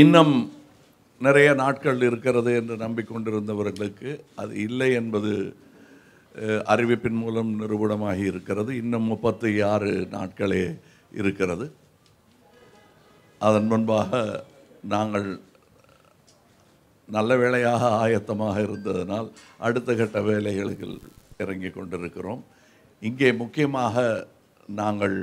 இன்னும் நிறைய நாட்கள் இருக்கிறது என்று நம்பிக்கொண்டிருந்தவர்களுக்கு அது இல்லை என்பது அறிவிப்பின் மூலம் நிரூபணமாகி இருக்கிறது இன்னும் முப்பத்தி ஆறு நாட்களே இருக்கிறது அதன் முன்பாக நாங்கள் நல்ல வேலையாக ஆயத்தமாக இருந்ததனால் அடுத்த கட்ட வேலைகளில் இறங்கி கொண்டிருக்கிறோம் இங்கே முக்கியமாக நாங்கள்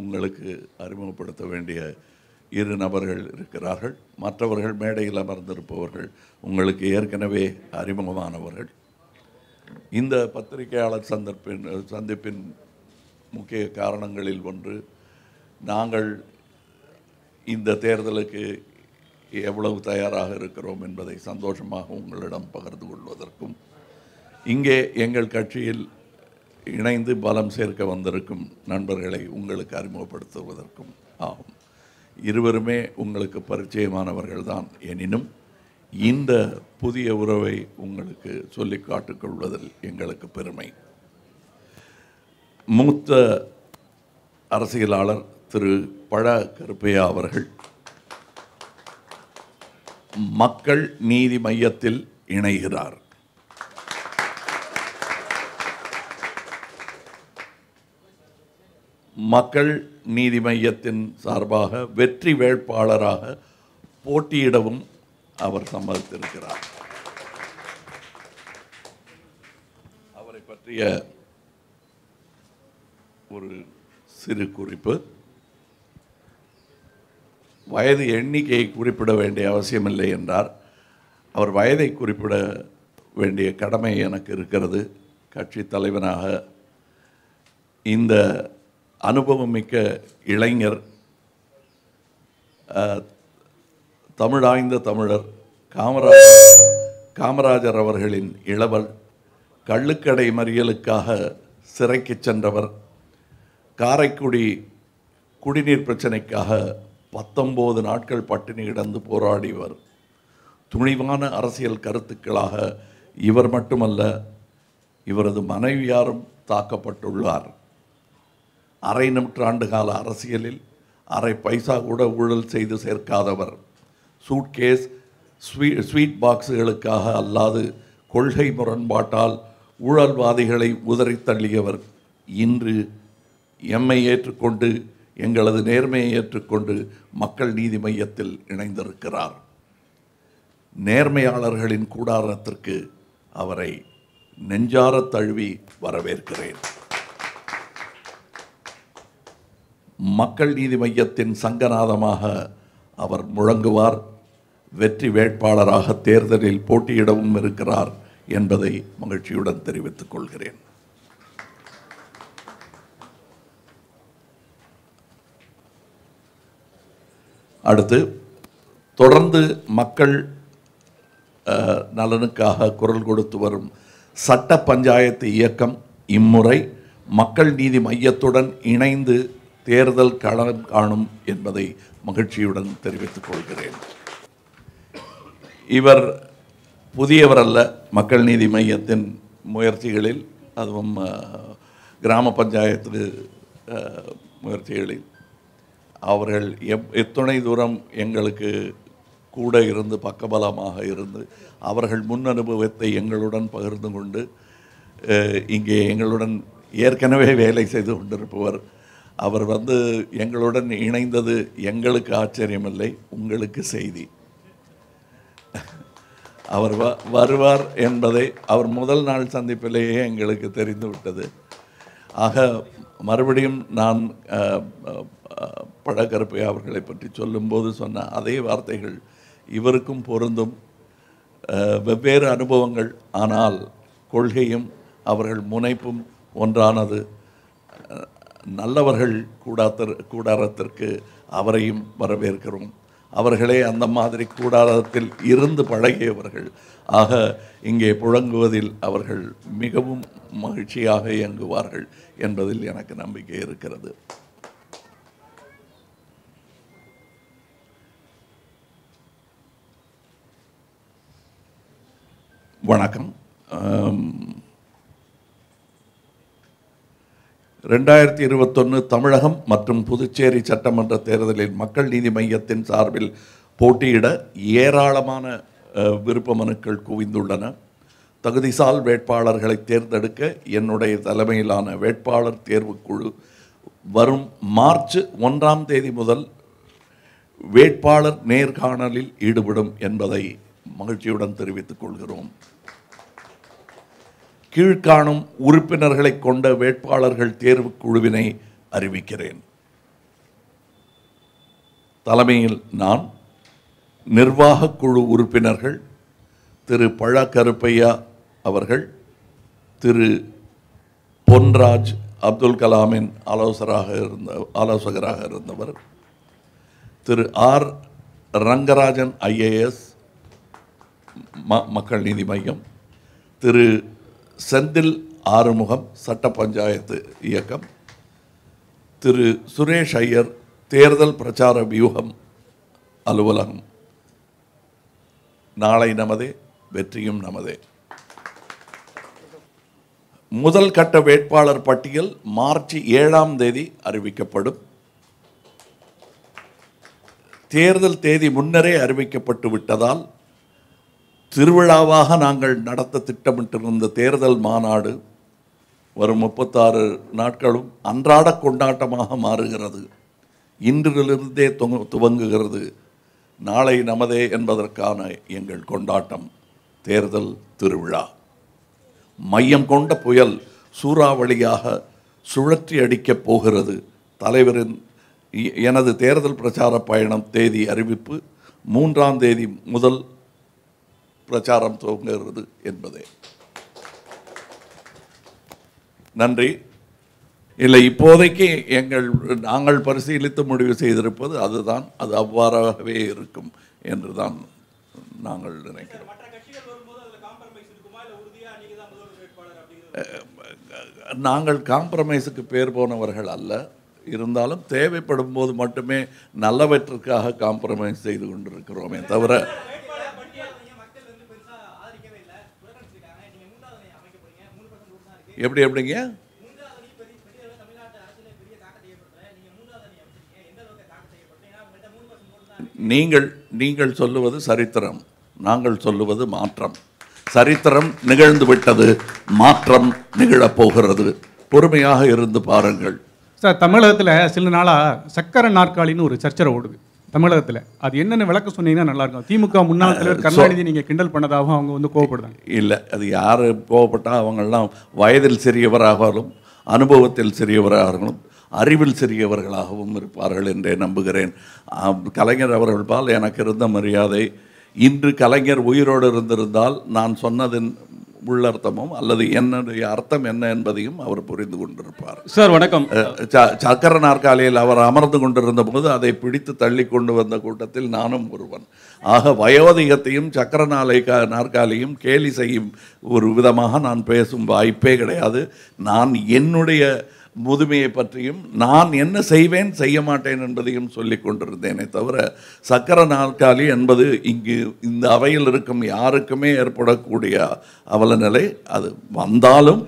உங்களுக்கு அறிமுகப்படுத்த வேண்டிய இரு நபர்கள் இருக்கிறார்கள் மற்றவர்கள் மேடையில் அமர்ந்திருப்பவர்கள் உங்களுக்கு ஏற்கனவே அறிமுகமானவர்கள் இந்த பத்திரிகையாளர் சந்தர்ப்பின் சந்திப்பின் முக்கிய காரணங்களில் ஒன்று நாங்கள் இந்த தேர்தலுக்கு எவ்வளவு தயாராக இருக்கிறோம் என்பதை சந்தோஷமாக உங்களிடம் பகிர்ந்து கொள்வதற்கும் இங்கே எங்கள் கட்சியில் இணைந்து பலம் சேர்க்க வந்திருக்கும் நண்பர்களை உங்களுக்கு அறிமுகப்படுத்துவதற்கும் ஆகும் இருவருமே உங்களுக்கு பரிச்சயமானவர்கள் தான் எனினும் இந்த புதிய உறவை உங்களுக்கு சொல்லி காட்டுக்கொள்வதில் எங்களுக்கு பெருமை மூத்த அரசியலாளர் திரு பழ கருப்பையா அவர்கள் மக்கள் நீதி மையத்தில் இணைகிறார் மக்கள் நீதி மையத்தின் சார்பாக வெற்றி வேட்பாளராக போட்டியிடவும் அவர் சம்மதித்திருக்கிறார் அவரை பற்றிய ஒரு சிறு குறிப்பு வயது எண்ணிக்கையை குறிப்பிட வேண்டிய அவசியமில்லை என்றார் அவர் வயதை குறிப்பிட வேண்டிய கடமை எனக்கு இருக்கிறது கட்சி தலைவனாக இந்த அனுபவமிக்க இளைஞர் தமிழாய்ந்த தமிழர் காமராஜ் காமராஜர் அவர்களின் இளவல் கள்ளுக்கடை மறியலுக்காக சிறைக்கு சென்றவர் காரைக்குடி குடிநீர் பிரச்சனைக்காக பத்தொம்போது நாட்கள் பட்டினி கிடந்து போராடியவர் துணிவான அரசியல் கருத்துக்களாக இவர் மட்டுமல்ல இவரது மனைவியாரும் தாக்கப்பட்டுள்ளார் அரை நூற்றாண்டு கால அரசியலில் அரை பைசா கூட ஊழல் செய்து சேர்க்காதவர் சூட்கேஸ் ஸ்வீ ஸ்வீட் பாக்ஸுகளுக்காக அல்லாது கொள்கை முரண்பாட்டால் ஊழல்வாதிகளை உதறி தள்ளியவர் இன்று எம்மை ஏற்றுக்கொண்டு எங்களது நேர்மையை ஏற்றுக்கொண்டு மக்கள் நீதி மையத்தில் இணைந்திருக்கிறார் நேர்மையாளர்களின் கூடாரத்திற்கு அவரை நெஞ்சார தழுவி வரவேற்கிறேன் மக்கள் நீதி மையத்தின் சங்கநாதமாக அவர் முழங்குவார் வெற்றி வேட்பாளராக தேர்தலில் போட்டியிடவும் இருக்கிறார் என்பதை மகிழ்ச்சியுடன் தெரிவித்துக் கொள்கிறேன் அடுத்து தொடர்ந்து மக்கள் நலனுக்காக குரல் கொடுத்து வரும் சட்ட பஞ்சாயத்து இயக்கம் இம்முறை மக்கள் நீதி மையத்துடன் இணைந்து தேர்தல் களம் காணும் என்பதை மகிழ்ச்சியுடன் தெரிவித்துக் கொள்கிறேன் இவர் புதியவர் அல்ல மக்கள் நீதி மையத்தின் முயற்சிகளில் அதுவும் கிராம பஞ்சாயத்து முயற்சிகளில் அவர்கள் எப் எத்துணை தூரம் எங்களுக்கு கூட இருந்து பக்கபலமாக இருந்து அவர்கள் முன் அனுபவத்தை எங்களுடன் பகிர்ந்து கொண்டு இங்கே எங்களுடன் ஏற்கனவே வேலை செய்து கொண்டிருப்பவர் அவர் வந்து எங்களுடன் இணைந்தது எங்களுக்கு ஆச்சரியமில்லை உங்களுக்கு செய்தி அவர் வ வருவார் என்பதை அவர் முதல் நாள் சந்திப்பிலேயே எங்களுக்கு தெரிந்து விட்டது ஆக மறுபடியும் நான் பழக்கருப்பை அவர்களை பற்றி சொல்லும்போது சொன்ன அதே வார்த்தைகள் இவருக்கும் பொருந்தும் வெவ்வேறு அனுபவங்கள் ஆனால் கொள்கையும் அவர்கள் முனைப்பும் ஒன்றானது நல்லவர்கள் கூடாத்தர் கூடாரத்திற்கு அவரையும் வரவேற்கிறோம் அவர்களே அந்த மாதிரி கூடாரத்தில் இருந்து பழகியவர்கள் ஆக இங்கே புழங்குவதில் அவர்கள் மிகவும் மகிழ்ச்சியாக இயங்குவார்கள் என்பதில் எனக்கு நம்பிக்கை இருக்கிறது வணக்கம் ரெண்டாயிரத்தி இருபத்தொன்று தமிழகம் மற்றும் புதுச்சேரி சட்டமன்ற தேர்தலில் மக்கள் நீதி மையத்தின் சார்பில் போட்டியிட ஏராளமான விருப்ப மனுக்கள் குவிந்துள்ளன தகுதிசால் வேட்பாளர்களை தேர்ந்தெடுக்க என்னுடைய தலைமையிலான வேட்பாளர் தேர்வுக்குழு வரும் மார்ச் ஒன்றாம் தேதி முதல் வேட்பாளர் நேர்காணலில் ஈடுபடும் என்பதை மகிழ்ச்சியுடன் தெரிவித்துக் கொள்கிறோம் கீழ்காணும் உறுப்பினர்களை கொண்ட வேட்பாளர்கள் தேர்வு குழுவினை அறிவிக்கிறேன் தலைமையில் நான் நிர்வாக குழு உறுப்பினர்கள் திரு பழக்கருப்பையா அவர்கள் திரு பொன்ராஜ் அப்துல் கலாமின் ஆலோசராக இருந்த ஆலோசகராக இருந்தவர் திரு ஆர் ரங்கராஜன் ஐஏஎஸ் ம மக்கள் நீதி மையம் திரு செந்தில் ஆறுமுகம் சட்ட பஞ்சாயத்து இயக்கம் திரு சுரேஷ் ஐயர் தேர்தல் பிரச்சார வியூகம் அலுவலகம் நாளை நமதே வெற்றியும் நமதே முதல் கட்ட வேட்பாளர் பட்டியல் மார்ச் ஏழாம் தேதி அறிவிக்கப்படும் தேர்தல் தேதி முன்னரே அறிவிக்கப்பட்டு விட்டதால் திருவிழாவாக நாங்கள் நடத்த திட்டமிட்டிருந்த தேர்தல் மாநாடு வரும் முப்பத்தாறு நாட்களும் அன்றாட கொண்டாட்டமாக மாறுகிறது இன்றிலிருந்தே துவங்குகிறது நாளை நமதே என்பதற்கான எங்கள் கொண்டாட்டம் தேர்தல் திருவிழா மையம் கொண்ட புயல் சூறாவளியாக சுழற்றி அடிக்கப் போகிறது தலைவரின் எனது தேர்தல் பிரச்சார பயணம் தேதி அறிவிப்பு மூன்றாம் தேதி முதல் பிரச்சாரம் துவங்குகிறது என்பதே நன்றி இல்லை இப்போதைக்கு எங்கள் நாங்கள் பரிசீலித்து முடிவு செய்திருப்பது அதுதான் அது அவ்வாறாகவே இருக்கும் என்று தான் நாங்கள் நினைக்கிறோம் நாங்கள் காம்ப்ரமைஸுக்கு பேர் போனவர்கள் அல்ல இருந்தாலும் தேவைப்படும் போது மட்டுமே நல்லவற்றிற்காக காம்ப்ரமைஸ் செய்து கொண்டிருக்கிறோமே தவிர எப்படி எப்படிங்க நீங்கள் நீங்கள் சொல்லுவது சரித்திரம் நாங்கள் சொல்லுவது மாற்றம் சரித்திரம் நிகழ்ந்து விட்டது மாற்றம் நிகழப்போகிறது பொறுமையாக இருந்து பாருங்கள் சார் தமிழகத்தில் சில நாளாக சக்கர நாற்காலின்னு ஒரு சர்ச்சரை ஓடுது தமிழகத்தில் அது என்னென்ன விளக்க சொன்னீங்கன்னா நல்லாயிருக்கும் திமுக முன்னாள் தலைவர் கருணாநிதி நீங்கள் கிண்டல் பண்ணதாகவும் அவங்க வந்து கோவப்படுதாங்க இல்லை அது யார் கோவப்பட்டால் அவங்கெல்லாம் வயதில் சிறியவராகவும் அனுபவத்தில் சிறியவராகவும் அறிவில் சிறியவர்களாகவும் இருப்பார்கள் என்றே நம்புகிறேன் கலைஞர் அவர்கள் பால் எனக்கு இருந்த மரியாதை இன்று கலைஞர் உயிரோடு இருந்திருந்தால் நான் சொன்னதின் உள்ளர்த்தமும் அல்லது என்னுடைய அர்த்தம் என்ன என்பதையும் அவர் புரிந்து கொண்டிருப்பார் சார் வணக்கம் சக்கர நாற்காலியில் அவர் அமர்ந்து கொண்டிருந்த போது அதை பிடித்து தள்ளி கொண்டு வந்த கூட்டத்தில் நானும் ஒருவன் ஆக வயோதிகத்தையும் சக்கர நாளை நாற்காலியும் கேலி செய்யும் ஒரு விதமாக நான் பேசும் வாய்ப்பே கிடையாது நான் என்னுடைய முதுமையை பற்றியும் நான் என்ன செய்வேன் செய்ய மாட்டேன் என்பதையும் சொல்லி கொண்டிருந்தேனே தவிர சக்கர நாற்காலி என்பது இங்கு இந்த அவையில் இருக்கும் யாருக்குமே ஏற்படக்கூடிய அவலநிலை அது வந்தாலும்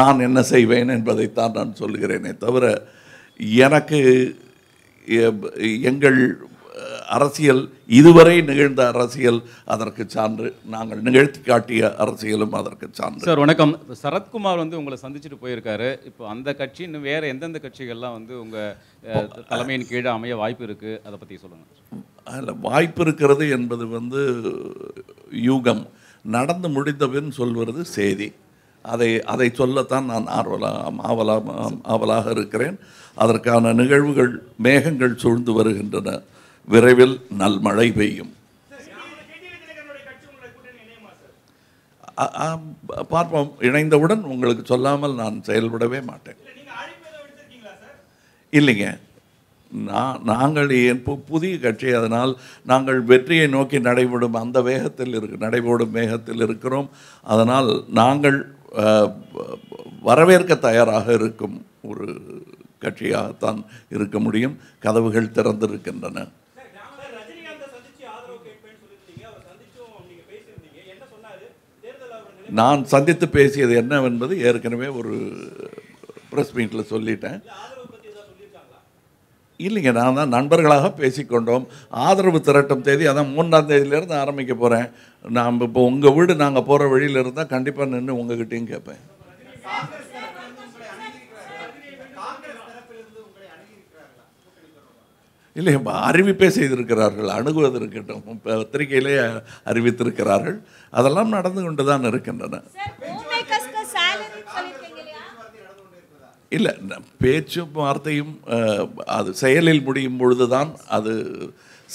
நான் என்ன செய்வேன் என்பதைத்தான் நான் சொல்கிறேனே தவிர எனக்கு எங்கள் அரசியல் இதுவரை நிகழ்ந்த அரசியல் அதற்கு சான்று நாங்கள் நிகழ்த்தி காட்டிய அரசியலும் அதற்கு சான்று சார் வணக்கம் சரத்குமார் வந்து உங்களை சந்திச்சுட்டு போயிருக்காரு இப்போ அந்த கட்சி இன்னும் வேறு எந்தெந்த கட்சிகள்லாம் வந்து உங்கள் தலைமையின் கீழே அமைய வாய்ப்பு இருக்குது அதை பற்றி சொல்லுங்க அதில் வாய்ப்பு இருக்கிறது என்பது வந்து யூகம் நடந்து முடிந்தவன் சொல்வது செய்தி அதை அதை சொல்லத்தான் நான் ஆர்வலாக ஆவலாக ஆவலாக இருக்கிறேன் அதற்கான நிகழ்வுகள் மேகங்கள் சூழ்ந்து வருகின்றன விரைவில் நல்மழை பெய்யும் பார்ப்போம் இணைந்தவுடன் உங்களுக்கு சொல்லாமல் நான் செயல்படவே மாட்டேன் இல்லைங்க நான் நாங்கள் புதிய கட்சி அதனால் நாங்கள் வெற்றியை நோக்கி நடைபெறும் அந்த வேகத்தில் இருக்கு நடைபெறும் வேகத்தில் இருக்கிறோம் அதனால் நாங்கள் வரவேற்க தயாராக இருக்கும் ஒரு கட்சியாகத்தான் இருக்க முடியும் கதவுகள் திறந்திருக்கின்றன நான் சந்தித்து பேசியது என்னவென்பது ஏற்கனவே ஒரு ப்ரெஸ் மீட்டில் சொல்லிட்டேன் இல்லைங்க நான் தான் நண்பர்களாக பேசிக்கொண்டோம் ஆதரவு திரட்டும் தேதி அதான் மூன்றாம் தேதியிலேருந்து ஆரம்பிக்க போகிறேன் நாம் இப்போ உங்கள் வீடு நாங்கள் போகிற வழியில் இருந்தால் கண்டிப்பாக நின்று கிட்டேயும் கேட்பேன் இல்லை அறிவிப்பே செய்திருக்கிறார்கள் அணுகுவதற்கட்டும் பத்திரிகையிலே அறிவித்திருக்கிறார்கள் அதெல்லாம் நடந்து கொண்டு தான் இருக்கின்றன இல்லை பேச்சும் வார்த்தையும் அது செயலில் முடியும் பொழுது தான் அது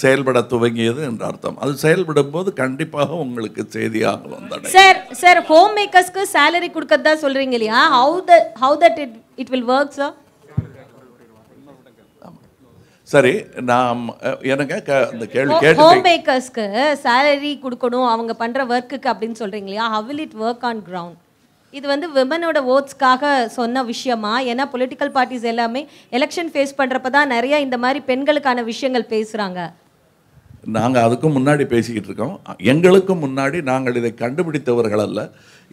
செயல்பட துவங்கியது என்ற அர்த்தம் அது செயல்படும் போது கண்டிப்பாக உங்களுக்கு செய்தியாக வந்தது சார் சார் ஹோம் மேக்கர்ஸ்க்கு சேலரி கொடுக்கறதா சொல்கிறீங்க இல்லையா how the how that it it will work sir சரி நாம் எனக்கு அந்த கேள்வி ஹோம் மேக்கர்ஸ்க்கு சேலரி கொடுக்கணும் அவங்க பண்ணுற ஒர்க்குக்கு அப்படின்னு சொல்றீங்க இல்லையா how will it work on ground இது வந்து விமனோட ஓட்ஸ்க்காக சொன்ன விஷயமா ஏன்னா பொலிட்டிக்கல் பார்ட்டிஸ் எல்லாமே எலெக்ஷன் ஃபேஸ் பண்ணுறப்ப தான் நிறையா இந்த மாதிரி பெண்களுக்கான விஷயங்கள் பேசுகிறாங்க நாங்கள் அதுக்கும் முன்னாடி பேசிக்கிட்டு இருக்கோம் எங்களுக்கும் முன்னாடி நாங்கள் இதை கண்டுபிடித்தவர்கள் அல்ல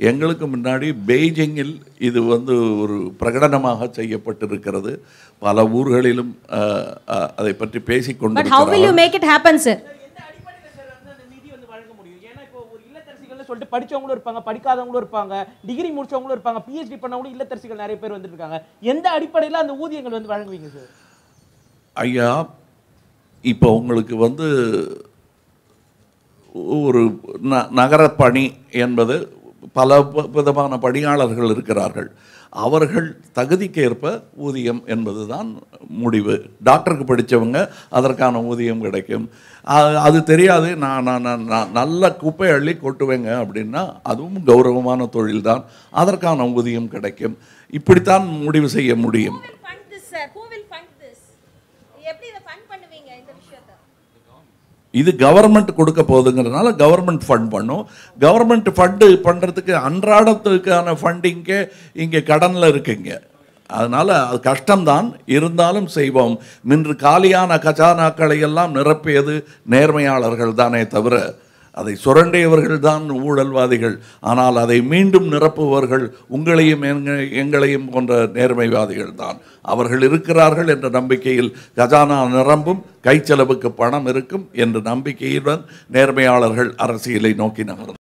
எங்களுக்கு முன்னாடி பெய்ஜிங்கில் இது வந்து ஒரு பிரகடனமாக செய்யப்பட்டிருக்கிறது பல ஊர்களிலும் அதை பற்றி பேசிக்கொண்டு சொல்லிட்டு படித்தவங்களும் இருப்பாங்க படிக்காதவங்களும் இருப்பாங்க டிகிரி முடித்தவங்களும் இருப்பாங்க பிஹெச்டி பண்ணவங்களும் இல்லத்தரசிகள் நிறைய பேர் வந்துருக்காங்க எந்த அடிப்படையில் அந்த ஊதியங்கள் வந்து வழங்குவீங்க சார் ஐயா இப்போ உங்களுக்கு வந்து ஒரு ந நகரப்பணி என்பது பல விதமான பணியாளர்கள் இருக்கிறார்கள் அவர்கள் தகுதிக்கேற்ப ஊதியம் என்பது தான் முடிவு டாக்டருக்கு படித்தவங்க அதற்கான ஊதியம் கிடைக்கும் அது தெரியாது நான் நான் நான் நல்ல குப்பை அள்ளி கொட்டுவேங்க அப்படின்னா அதுவும் கௌரவமான தொழில்தான் அதற்கான ஊதியம் கிடைக்கும் இப்படித்தான் முடிவு செய்ய முடியும் இது கவர்மெண்ட் கொடுக்க போகுதுங்கிறதுனால கவர்மெண்ட் ஃபண்ட் பண்ணும் கவர்மெண்ட் ஃபண்டு பண்ணுறதுக்கு அன்றாடத்துக்கான ஃபண்டிங்கே இங்கே கடனில் இருக்குங்க அதனால் அது கஷ்டம்தான் இருந்தாலும் செய்வோம் நின்று காலியான கஜானாக்களை எல்லாம் நிரப்பியது நேர்மையாளர்கள் தானே தவிர அதை சுரண்டியவர்கள்தான் ஊழல்வாதிகள் ஆனால் அதை மீண்டும் நிரப்புபவர்கள் உங்களையும் எங்களையும் போன்ற நேர்மைவாதிகள் தான் அவர்கள் இருக்கிறார்கள் என்ற நம்பிக்கையில் கஜானா நிரம்பும் கைச்செலவுக்கு பணம் இருக்கும் என்ற நம்பிக்கையுடன் நேர்மையாளர்கள் அரசியலை நோக்கி நகர்ந்தார்